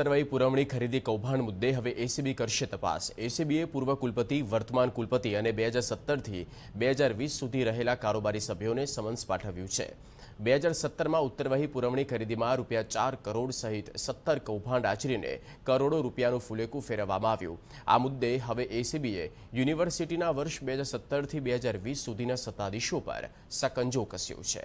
તરવાઈ પુરવણી ખરીદી કૌભાંડ મુદ્દે હવે એસીબી કરશે તપાસ એસીબીએ પૂર્વ કુલપતિ વર્તમાન કુલપતિ અને બે હજાર સત્તરથી બે હજાર વીસ સુધી રહેલા કારોબારી સભ્યોને સમન્સ પાઠવ્યું છે બે હજાર સત્તરમાં ઉત્તરવાહી પુરવણી ખરીદીમાં રૂપિયા ચાર કરોડ સહિત સત્તર કૌભાંડ આચરીને કરોડો રૂપિયાનું ફુલેકું ફેરવવામાં આવ્યું આ મુદ્દે હવે એસીબીએ યુનિવર્સિટીના વર્ષ બે હજાર સત્તરથી બે હજાર વીસ સુધીના સત્તાધીશો પર સકંજો કસ્યો છે